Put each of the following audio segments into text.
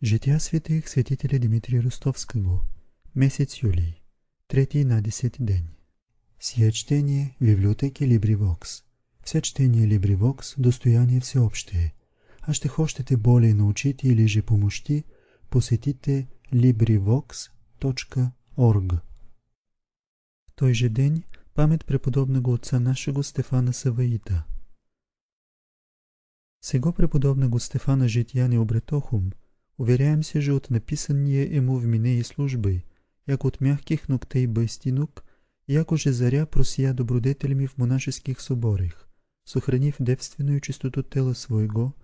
Жития святых святителя Димитрия Ростовского. Месец юли. Третий на десети ден. Сие чтение в библиотеке LibriVox. Все чтение LibriVox – достояние всеобщее. А ще хощете более научите или же помощи, посетите LibriVox.org. В той же день памет преподобного отца нашего Стефана Саваита. Сего преподобного Стефана Жития не обретохум – Уверяем се, же от написания ему в мине и службы, як от мягких ногтей бестинок, як уже заря просия добродетелями в монашеских соборах, сохранив девственную чистоту тела своего,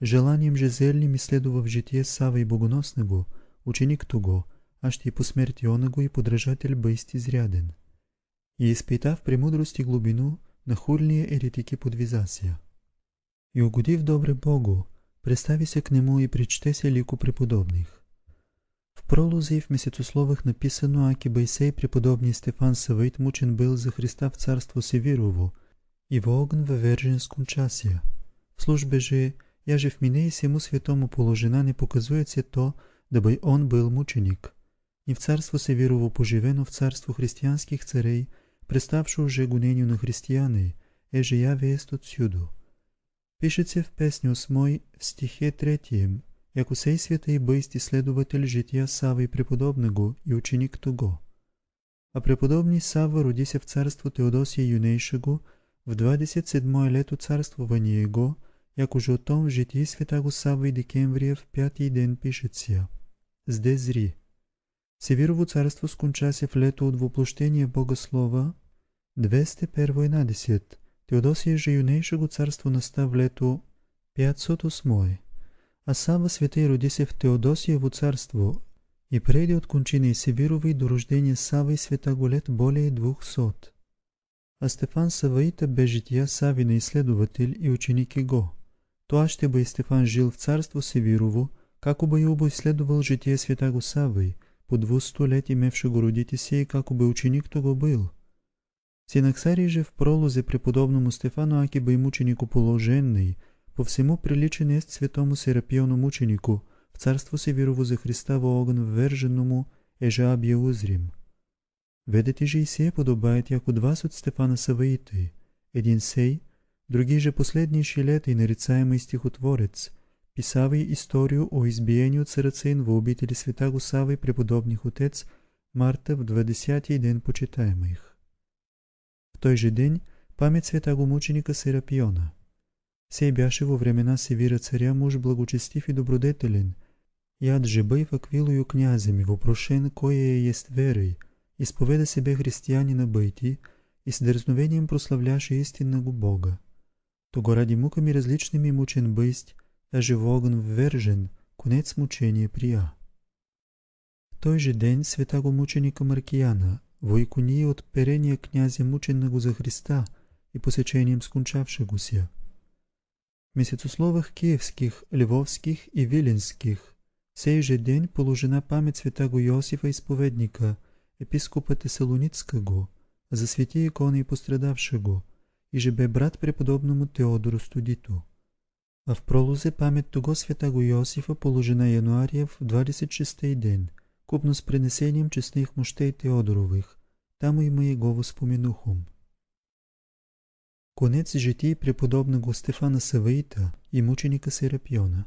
желанием же зельним изследовав житие Савы и Богоносного, ученик того, а ще и по смерти оного и подражатель бести изряден. И изпитав премудрост и глубину, на хулния еретики подвизася. И угодив добре Богу, представися к нему и причтеся лику преподобных. В пролузе и в Месяцуслових написано, аки Бейсей преподобний Стефан Савит мучен был за Христа в царство Севирово и во огн във верженском часе. В службе же, я же в мине и всему святому положена не показується то, дабы он был мученик. Не в царство Севирово поживено в царство христианских царей, представшую же гонению на християни, еже я вест отсюду. Пишет се в песни 8 в стихе 3. яко сей света и бъйсти следовател жития Сава и преподобна и ученик того. А преподобни Сава роди се в царство Теодосия Юнейшего в 27 е лето царствование го, яко же о том в житии света го Сава и Декемврия в пятий ден пишет сия. Зде зри. Севирово царство сконча се в лето от воплощение Бога Слова 211 Теодосия же юнейшего царства лето 508, а сава святей роди се в Теодосиево царство и преди от кончина и до рождения Сава и лет более двух сот. А Стефан Саваита бе жития Савина изследователь и ученик его. Тоа ще бе и Стефан жил в царство Севирово, како бы и обо изследовал житие Святаго Савы, по лет столет го родите си и како бы ученик того был – Синаксарий же в пролозе преподобному Стефану Акиба и мученику положенный, по всему приличен есть святому Серапиону мученику, в царство Северово за Христа во огън вверженому, ежеабие узрим. Ведете же и сие подобает, яко двас от Стефана Саваиты, един сей, други же последний шилет и нарицаемый стихотворец, писавый историю о избиении от сарацин во обители света Гусава и преподобних отец Марта в 20 ден почитаемых. Той же ден памет мученика Серапиона. Сей бяше во времена Севира царя муж благочестив и добродетелен, яд же в аквилою князем и вопрошен кое е ест верой, изповеда себе християнина бъйти и с дързновением прославляше истинна го Бога. Того ради муками различными мучен бъйст, даже в огън ввержен, конец мучение прия. Той же ден света го мученика Маркияна, Войконии от перения князя е мучена го за Христа и посечением скончавши го ся. Месецословах киевских, львовских и виленских сей же день положена память святаго Йосифа изповедника, епископа Тесалоницкого, за свети иконы и пострадавшего, и же бе брат преподобному Теодору Студиту. А в пролозе память того святаго Йосифа положена януария в 26 день, купно с пренесением честних мощей Теодоровых. Там и го воспоминухом. Конец житий преподобного Стефана Саваита и мученика Серапиона.